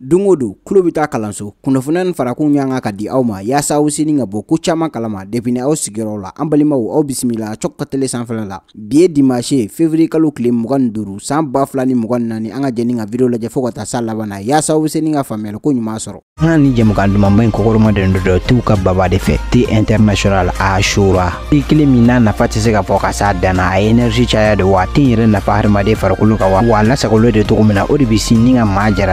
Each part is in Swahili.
don klubita kalanso kunnafoniya farakun ɲanga kadi di aw ma yaasa aw kalama depini aw sigiyɔrɔ la an balimaw aw bisimila cɔk ka la dimashe fevri kalu klim duru san ba fila ni mg ni naani video lajɛ fɔɔ ka taa sa laban na yaasa aw be seni ko ni baba de fɛ international a shora i kelen min n'a fati se s'a dana a energy energi caya de wa a tɛ n yɛrɛ nafa hadamaden farikolo ka wa wa a de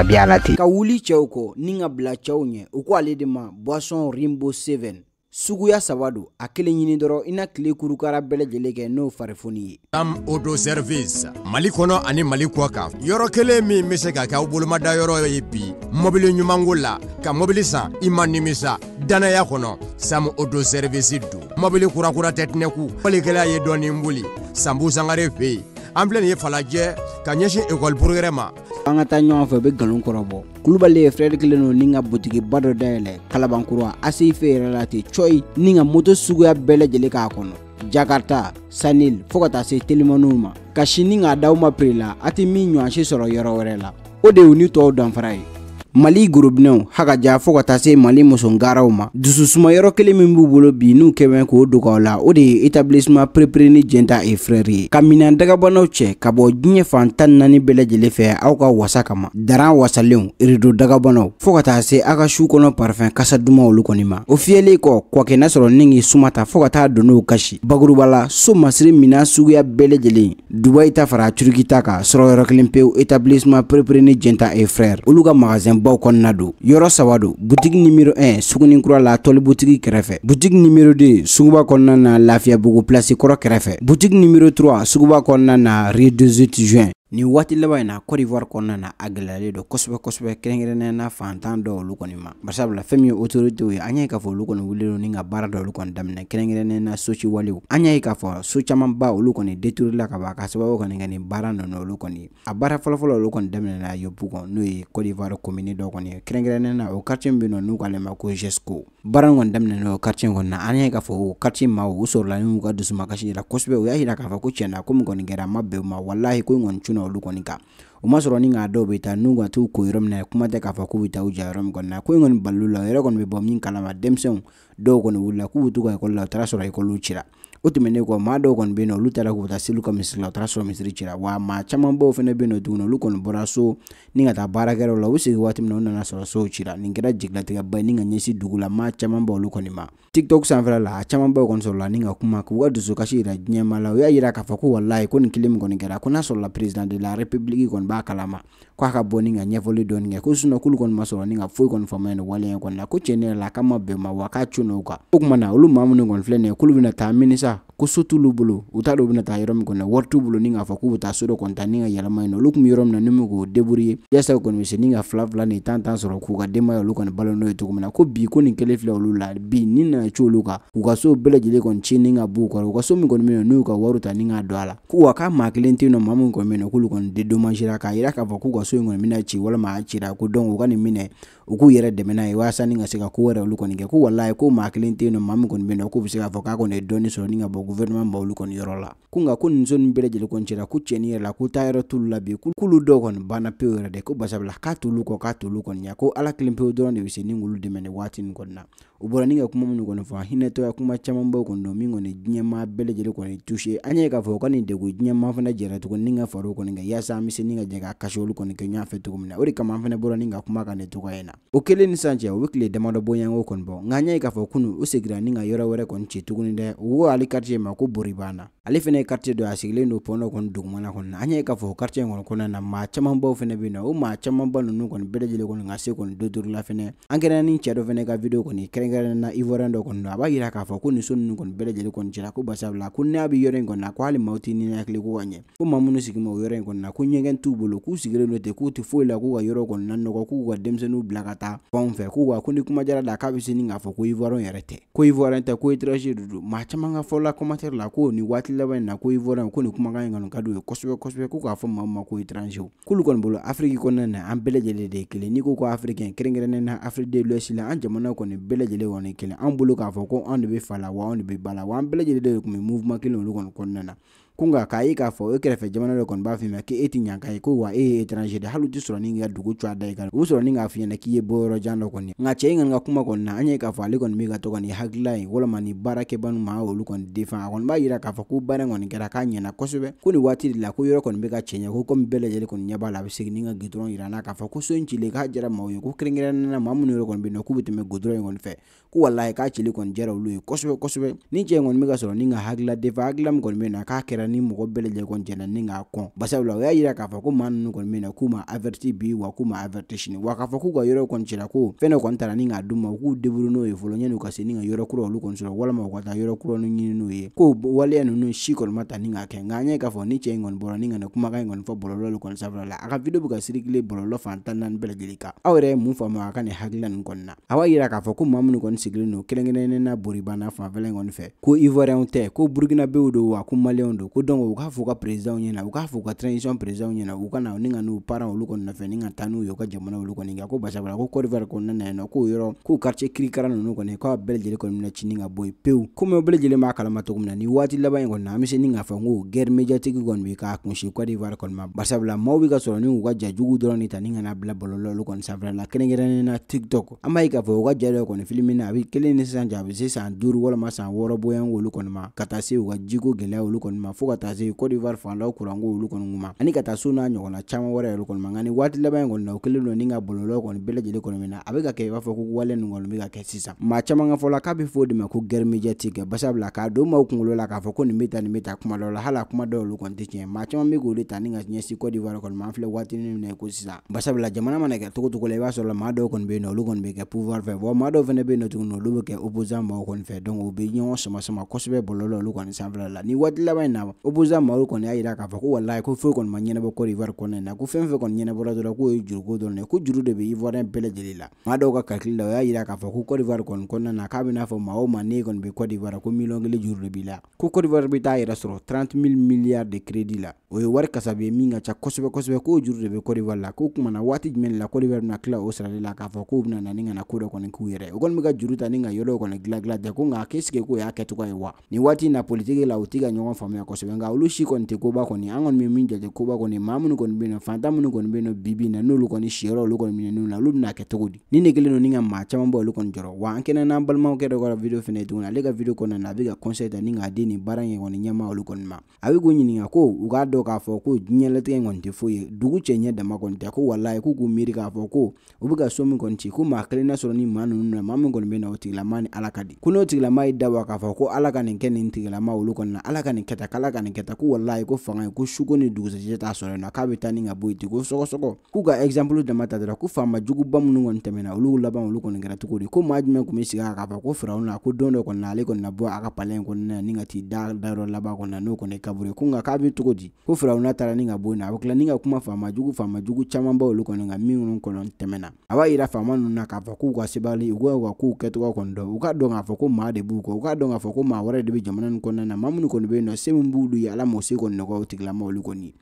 na wuli cɛw kɔ ni ka bila cɛw ɲɛ u ko ale de ma boisson rimbo 7 suguya saba do a kelen ɲini dɔrɔn i na tile kurukara bɛɛ kɛ n'o farifoni ye tam odo service mali kɔnɔ ani mali kɔ kan yɔrɔ kelen min be se ka kɛ aw bolomada yɔrɔ ye bi mobili ɲumanko la ka mɔbili san i ma nimisa dannaya kɔnɔ sam odo service don mɔbili kurakura tɛ tinɛku walikɛla ye dɔɔnin boli sanbu sangare fe yen an filɛ nin ye falajɛ ka ɲɛsin ekɔli purugɛrɛ ma an ka taa ɲɔgɔn fɛ u bɛ nkalon kɔrɔ bɔ kulubali ye fred kelen don ni ka botigiba dɔ dayɛlɛ kalabankura asife yɛrɛ la ten coyi ni ka moto suguya bɛɛ lajɛlen k'a kɔnɔ jakarta sanil fɔɔ ka taa se telimaniw ma ka sini k'a daw ma piri la a tɛ min ɲɔansi sɔrɔ yɔrɔ wɛrɛ la o de y'u ni tɔɔw danfara ye mali gurubinɛw haka ja fɔɔ ka taa se mali musongaraw ma dususumayɔrɔ kelen min b'u bolo bi n'u kɛmɛ e k'o dogaw la o de ye etablissement perepere jɛnta e frɛre ye ka minan dagabanaw cɛ ka bɔ diɲɛ fan tan nani bɛɛ fɛ aw ka wasa kama daran wasalenw redo dagabanaw fɔɔ ka taa se a ka su kɔnɔ parifɛn kasa duman olu kɔni ma o fiyɛlen kɔ kɔkɛ n'a sɔrɔ ni k'i suma ta fɔɔ ka taa don kasi bagurubala so masiri minan suguya bɛɛ lajɛlen dubayi ta fara turuki ta kan sɔrɔ yɔrɔ kelen pewu etablissement perepere jɛnta e frɛre olu ka magasin sugubaw kɔnɔna don yɔrɔ saba do butigi nimero 1 sugunikura la tɔli butigi kɛrɛfɛ butigi nimero 2 suguba kɔnɔna na lafiyabugu plasi kɔrɔ kɛrɛfɛ butigi nimero 3 suguba kɔnɔna na rue 28 juin ni waati laban na Côte d'Ivoire kɔnɔna na a gɛlɛyalen don kosɛbɛ kosɛbɛ kɛrɛnkɛrɛnnen na fantan dɔ olu kɔni ma barisabula fɛn min ye autorité ye an y'a ye k'a fɔ olu kɔni wulilen don ni ka baara dɔ olu kɔni daminɛ kɛrɛnkɛrɛnnen na soci walew an y'a ye k'a fɔ so ba olu kɔni détourela ka ban ka sababu kɔni kɛ nin baara ninnu olu kɔni ye a baara fɔlɔfɔlɔ olu kɔni daminɛna Yopu kɔnɔ n'o ye Côte d'Ivoire commune dɔ kɔni ye kɛrɛnkɛrɛnnen na o quartier min be nɔ n'u k'ale ma ko GESCO baran kɔni daminɛ o karicɛ kɔni na an y'a k'a fɔ o karicɛ ma o sɔrɔla ni u ka dusuma kasi yira kosɛbɛ o y'a yira k'a fɔ ko tiɲɛna ko kɔni kɛra a ma bɛn o ma walahi ko in kɔni cunna olu kɔni kan o ma sɔrɔ ni k'a dɔw bɛ taa n'u ka t'u ko yɔrɔ min na kuma tɛ k'a fɔ k'u bɛ taa u ja yɔrɔ min kɔni na ko in kɔni balila o yɛrɛ kɔni bɛ bɔ min kalama denmisɛnw dɔw kɔni wulila k'u bɛ t'u ka ekɔli la o taara sɔrɔ ekɔliw cira uti mene kwa mado kon beno lutara ko ta silu ko misla tra so misri chila wa ma chama mbo fene bino tukuna lu kon so ninga ta bara kero la usi wati mno na so so chira ningira jigla tiga ba ninga nyesi dugula ma chama bo lu konima tiktok sanfra la chama mbo kon so la ninga kuma kuwa dusu so kashi ra nyama la ya ira ka faku wallahi kon kilim kon ngera kuna so la president de la republique kon ba kalama ko aka bo ninga nyevoli don nge ko suno kul kon masoro ninga fo kon famene wale kon na ko chenela kama bema wakachu na uka ukmana ulu mamu kon flene kulbina ta minisa isa ko so t'olu bolo u t'a dɔn u na wari t'u bolo ni k'u ta ni ka yɛlɛma yen nɔ olu tun bɛ na ni min k'o débrouiller yaasa u kɔni bɛ se ni ni tan tan sɔrɔ k'u ka denbaya olu kɔni balo n'o ye na ko bi ko nin kelen filɛ olu la bi ni nana ci olu kan k'u ka so bɛɛ lajɛlen kɔni ci ni b'u kɔrɔ u so min kɔni bɛ yen n'u ka wariw ta ni k'a don a wa k'a maa kelen tɛ yen nɔ maa min kɔni bɛ yen nɔ k'olu kɔni dédommagera k'a yira k'a fɔ k'u ka so in kɔni bɛna ci walima a cira ko donc u ka nin minɛ u k'u yɛrɛ dɛmɛ n'a ye walasa ni se ka ko wɛrɛ olu ko walayi ko maa kelen tɛ yen nɔ maa min kɔni bɛ yen k'u bɛ se k'a fɔ k'a kɔni ye dɔɔnin sɔrɔ ni ka bɔ gouvernement b'olu kɔni yɔrɔ la ko nka ko nin so nin bɛɛ lajɛlen kɔni cɛla ko yɛrɛ la ko taa yɔrɔ t'olu la bi k'olu dɔw kɔni banna pewu yɛrɛ de ko basabula k'a t'olu kɔ k'a t'olu kɔni ko ala kelen pewu dɔrɔn de bɛ se ni k'olu dɛmɛ nin waati nin kɔni na ubora ninga kuma munu kɔni fɔ hinɛ tɔgɔya kuma caman baw kɔni don min kɔni diɲɛmaa bɛɛ lajɛlen kɔni touché an ye k'a fɔ ka nin degun fana jɛra ni ka far'o kɔni kan yaasa an bɛ se ni ka jɛ ka kasi olu kɔni kɛ ɲɔgɔn fɛ cogo min na o de kama an fana bɔra ni ka kuma kan nin cogoya in na o kɛlen ni san cɛ o bɛ tile damadɔ bɔɲɔgɔnko kɔni bɔ nka an ye k'a fɔ kunun u seginna ni ka yɔrɔ wɛrɛ kɔni ci tuguni dɛ u ko ale quartier ma ko bori banna ale fana ye quartier dɔ a sigilen don pɔn dɔ kɔni dugumana kɔni na an ye k'a fɔ o kɔni kɔnɔna na maa caman baw fana bɛ yen nɔ o maa ninnu kɔni bɛɛ lajɛlen kɔni ka se kɔni an kɛra ni cɛ dɔ fana ka video kɔni kɛrɛn kɛrɛnkɛrɛnnen na ivoirien dɔ kɔni don a b'a yira k'a fɔ ko nin so ninnu kɔni bɛɛ kɔni cɛla ko basabula ko n'a bɛ yɔrɔ in kɔni na ko hali maaw tɛ ninakili ko ka ɲɛ ko maa minnu sigi ma o yɔrɔ in kɔni na ko ɲɛgɛn t'u bolo k'u sigilen don ten k'u tɛ foyi la k'u ka yɔrɔ kɔni na nɔgɔ k'u ka denmisɛnninw bila ka taa fanw fɛ k'u ka ko ni kuma jara la k'a bɛ se ni k'a fɔ ko ivoirien yɛrɛ tɛ ko ivoirien tɛ ko étranger de don maa caman ka fɔla commentaire la ko nin waati laban in na ko ivoirien ko nin kumakan in kɔni ka d'u ye kosɛbɛ kosɛbɛ ko k'a fɔ maa ma ko étranger k'olu kɔni bolo Afrique kɔnɔna na an bɛɛ lajɛlen de ye kelen n'i ko ko africain kɛrɛnkɛrɛnnen na Afrique de l'Ouest la an jamana kɔni bɛɛ lajɛlen lajɛlen kɔni kelen an bolo k'a fɔ ko anw de bɛ fa la wa anw de bɛ ba la wa an bɛɛ lajɛlen de kun bɛ movement kelen olu kɔni kɔnɔna na kunga k'a ye k'a fɔ e kɛrɛfɛ jamana dɔ kɔni b'a f'i ma k'e ti ɲanka ye ko wa e ye étranger de hali u ti sɔrɔnin k'i ka dugu cun a da i kan u bi sɔrɔnin k'a f'i ɲɛnɛ k'i ye bɔ jan dɔ kɔni ŋa cɛ in ŋɔni ka kuma kɔni na an ye k'a fɔ ale kɔni be ka to ka nin hakilila in walama nin baarakɛbanu ma olu kɔni defan a kɔni b'a yira k'a fɔ ko baara in kɔni kɛra k'a ɲɛna kosɛbɛ ko nin waati de la ko yɔrɔ kɔni be ka cɛɲɛ ko komi bɛɛ lajɛlen kɔni ɲɛ b'a la a be segin ni ka gidɔrɔn yira n'a k'a fɔ ko so in cilen k'a jara maw ye ko kɛrɛnkɛrɛnnena ma minnu yɛrɛ kɔni be nɔ k'u be tɛmɛ godɔrɔn in kɔni fɛ ko walahi k'a cili kɔni jara olu ye kosɛbɛ kosɛbɛ ni cɛ in kɔni be ka sɔrɔ ni ka hakilila defan hakilila min kɔni be na k'a kɛra ni mɔgɔ bɛlɛjɛ lajɛlen kɔni jɛnna ni k'a kɔn basabula o y'a yira k'a fɔ ko maa ninnu kɔni bɛ na k'u ma averti bi wa k'u ma averti sini wa k'a fɔ k'u ka yɔrɔ kɔni cira ko fɛn dɔ kɔni taara ni k'a d'u ma u k'u deburu n'o ye fɔlɔ yanni u ka se ni ka yɔrɔ kura olu kɔni sɔrɔ walima u ka taa yɔrɔ kura ninnu ɲini n'u ye ko waleya ninnu si kɔni ma ta ni k'a kɛ nka an ye k'a fɔ ni cɛ in kɔni bɔra ni ka nin kumakan in kɔni fɔ bɔlɔlɔ de kɔni sanfɛla la a ka video bɛ ka sirikile bɔlɔlɔ fan tan naani bɛɛ lajɛlen kan aw yɛrɛ ye mun faamu a ka nin hakilina nin kɔni na a b'a yira k'a fɔ ko maa minnu kɔni sigilen don kɛrɛnkɛrɛnnen Boribana fanfɛla in kɔni fɛ ko ivoirien tɛ ko burukinabew don wa ko maliyɛnw don ko donc u k'a fɔ u ka perezidanw ɲɛna u k'a fɔ u ka transition perezidanw ɲɛna u ka ni ka n'u paran olu kɔni nɔfɛ ni ka taa n'u ye u ka jamana olu kɔni kɛ ko basabara ko Côte d'Ivoire kɔnɔna na yen nɔ k'o yɔrɔ k'o quartier kirikara ninnu kɔni k'a bɛɛ lajɛlen kɔni bɛna cini ka bɔ yen pewu komi bɛɛ lajɛlen b'a kalama cogo min na nin waati laban in kɔni na an bɛ se ni k'a fɔ n ko guerre médiatique kɔni bɛ k'a kunsi Côte d'Ivoire kɔni ma barisabula maaw bɛ ka sɔrɔ ni u ka ja jugu dɔrɔn de ta ni ka n'a bila bɔlɔlɔ olu kɔni sanfɛla la kɛrɛnkɛrɛnnen na TikTok an b'a ye k'a fɔ u ka ja dɔ kɔni filime na a bɛ kelen ni sisan ja a bɛ se san duuru walima san wɔɔrɔ bɔɲɔgɔnko olu kɔni ma ka taa se u ka jiko gɛlɛya olu kɔni ma fo fo ka taa se Côte d'Ivoire fanlaw kuranko olu kɔni kuma ani ka taa so n'a ɲɔgɔnna caman wɛrɛ yɛrɛ kɔni ma nka nin waati laban in kɔni na o kɛlen don ni ka bɔlɔlɔ kɔni bɛɛ lajɛlen kɔni min na a bɛ ka kɛ i b'a fɔ ko wale nin kɔni bɛ ka kɛ sisan maa caman ka fɔ la k'a bɛ fɔ o de ma ko guerre médiatique basabula k'a don maaw kunkolo la k'a fɔ ko nin bɛ tan nin bɛ tan kuma dɔw la hali a kuma dɔw olu kɔni tɛ tiɲɛ maa caman bɛ k'o de ta ni ka ɲɛsin Côte d'Ivoire kɔni ma an filɛ waati min na i ko sisan basabula jamana mana kɛ cogo cogo la i b'a sɔrɔ maa dɔw kɔni bɛ yen nɔ olu kɔni bɛ kɛ pouvoir fɛ wa maa dɔw fana bɛ yen nɔ tuguni olu bɛ kɛ opposant maaw kɔni fɛ donc u bɛ ɲɔgɔn sama sama kosɛbɛ bɔlɔlɔ olu kɔni sanfɛla la nin waati laban in na obuza maru kɔni y'a yira k'a fɔ ko walayi ko foyi kɔni ma ɲɛnabɔ Côte d'Ivoire kɔnɔna na ko fɛn fɛn kɔni ɲɛnabɔra dɔrɔn k'o ye juruko dɔrɔn de ko juru de bɛ Ivoirien bɛɛ lajɛlen la maa dɔw ka kalkili la o y'a yira k'a fɔ ko Côte d'Ivoire kɔni kɔnɔna na k'a bɛ n'a fɔ maa o maa ne kɔni bɛ Côte d'Ivoire ko miliyɔn kelen juru de b'i la ko Côte d'Ivoire bɛ taa yɛrɛ sɔrɔ 30000 milliards de crédit la o ye wari kasabi ye min ka ca kosɛbɛ kosɛbɛ k'o juru de bɛ Côte d'Ivoire la k'o kumana waati jumɛn de la Côte d'Ivoire bɛna tila o sarali la k'a fɔ k'o bɛna na ni ka na ko dɔ kɔni k'u yɛrɛ o kɔni bɛ ka juru ta ni ka yɔrɔ kɔni dilan dilan tɛ ko nka k'e sigi k'o y'a kɛcogo ye wa nin waati in na politique la u tɛ ka ɲɔgɔn faamuya kosɛbɛ nga olu si kɔni tɛ koba kɔni an kɔni bɛ min jate koba kɔni maa minnu kɔni bɛ yen nɔ fantan minnu bibi na nulu kɔni ni shiro kɔni minɛ n'u la olu bɛna kɛ cogo di ni ne kelen don ni ka maa caman bɔ olu kɔni jɔrɔ wa an kɛnɛ n'an balimakɛ dɔ ka video fɛnɛ ye na ale video kɔnɔna na naviga bɛ ka conseil adini ni k'a ni nyama baara in kɔni ɲɛma olu kɔni ma a bɛ k'u ɲininka ko u k'a dɔn k'a fɔ ko diɲɛlatigɛ in kɔni tɛ foyi ye dugu cɛ ɲɛ dama kɔni tɛ ko walayi k'u k'u miiri k'a fɔ ko u bɛ ka so min kɔni ci na soro ni manu ninnu na maa min kɔni bɛ na o tigilama ni ala ka di ko n'o tigilama ye k'a fɔ ko ala ka nin kɛ nin tigilama olu na ala ka nin kɛ ka ka nin kɛ ta ko walayi ko fanga ye ko suko ni dugusɛjɛ t'a sɔrɔ yen nɔ k'a bɛ taa ni ka bɔ yen ten ko sɔgɔsɔgɔ k'u ka ɛgizanpulu dama ta dɔrɔn ko faama juguba minnu kɔni tɛmɛna olu laban olu kɔni kɛra cogo di ko maa jumɛn tun bɛ sigi a k'a fɔ ko firawuna na ko don dɔ kɔni na ale kɔni na bɔ a ka palɛ in kɔnɔna na ni ka t'i da dayɔrɔ laban kɔni na n'o kɔni ye kaburu ye ko nka k'a bɛ cogo di ko firawuna taara ni ka bɔ yen nɔ a bɛ tila ni ka kuma faama jugu faama jugu caman ba olu kɔni kan minnu kɔni tɛmɛna a b'a yira faama ninnu na k'a fɔ k'u ka sebali u ka u ka kow kɛcogoya kɔni dɔn u ka dɔn k'a fɔ ko maa de b'u kɔ u ka dɔn k'a fɔ ko maa wɛrɛ de bɛ jamana in kɔnɔna na maa minnu kɔni bɛ yen nɔ se min b'olu ye ala m'o se kɔni nɔgɔya o tigilamɔgɔ olu kɔni ye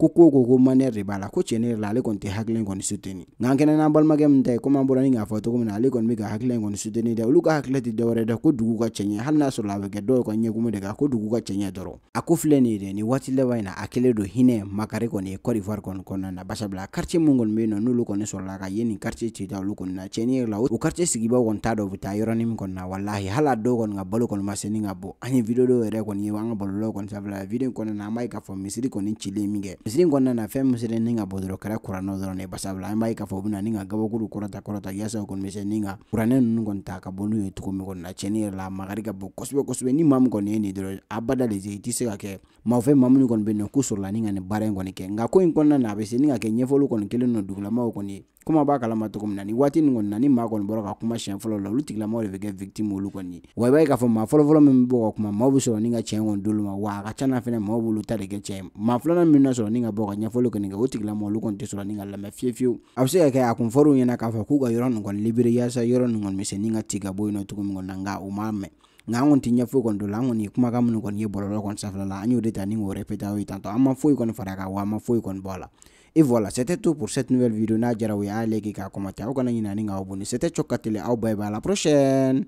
kuku ko ko ko manɛri la ko tiɲɛ la le konti hakle hakilina in kɔni suteni nka an nambal mage balimakɛ min ta ni k'a fɔ cogo min na ale kɔni bɛ ka hakilina in kɔni suteni de uluka hakle ti dore de dɛ ko dugu ka cɛɲɛ hali n'a sɔrɔ a bɛ kɛ dɔw ka ɲɛkumu de kan ko dugu ka cɛɲɛ dɔrɔn a ko filɛ nin ye dɛ nin waati laban in na a kɛlen don hinɛ makari kɔni ye Côte d'Ivoire kɔni na basa quartier karche mungon bɛ yen nɔ n'olu kɔni sɔrɔla ka ye nin quartier ci da olu na chenye la u karche sigibaaw kɔni t'a dɔn u bɛ taa yɔrɔnin na walahi hala do kon kɔni ka kon kɔni ma se ni ka bɔ an video do yɛrɛ kon ye wanga ka bɔlɔlɔw kɔni sanfɛla video kon na an b'a ye k'a fɔ misiri kɔni cilen min sini kɔnɔna na fɛn min ninga ni ka bɔdɔrɔ kɛra kuranɛw dɔrɔn de ye basabula an b'a ye k'a fɔ u bɛna ni ka gabakuru kɔrɔta kɔrɔta yaasa u kɔni bɛ se ta ka bɔ n'u ye cogo na tiɲɛni la a magari ka bon kosɛbɛ ni maa min kɔni ye abada de i tɛ se ka kɛ maa fɛn maa minnu kɔni bɛ yen nɔ k'u sɔrɔla ni ka nin baara in kɔni kɛ nka ko in kɔnɔna na a bɛ se ni ka kɛ ɲɛfɔli kɔni kelen nɔ dugulamaw kɔni ye kuma b'a kalama cogo min na ni waati nin kɔni na ni maa kɔni bɔra ka kuma shen fɔlɔ la olu tigilamɔgɔ de bɛ kɛ victime olu kɔni ye wa i b'a ye k'a fɔ maa fɔlɔfɔlɔ min bɛ bɔ ka kuma maaw bɛ sɔrɔ ni ka tiɲɛ kɔni ma wa a ka ca na fana maaw b'olu ta de kɛ tiɲɛ ye maa filanan min na sɔrɔ ni ni ka bɔ ka ɲɛfɔli kɔni kɛ o tigilama olu kɔni tɛ sɔrɔ ni ka lamɛn fiyewu fiyewu a bɛ se ka kɛ a kun fɔr'u ɲɛna k'a fɔ k'u ka yɔrɔ nin kɔni libere yaasa yɔrɔ nin kɔni bɛ se ni ka ti ka bɔ yen nɔ cogo min kɔni na nka u m'a mɛn nka an kɔni tɛ ɲɛfɔ kɔni don la an kɔni ye kumakan minnu kɔni ye bɔlɔlɔ kɔni sanfɛla la an y'o de ta ni k'o répété aw ye tantôt an ma foyi kɔni far'a ka wa ma foyi kon bɔ la Et voilà, c'était tout pour cette nouvelle vidéo. N'a dira ou y'a liké, commenté, ou qu'on a une année à abonner. C'était Tchokatele, au bye bye, à la prochaine!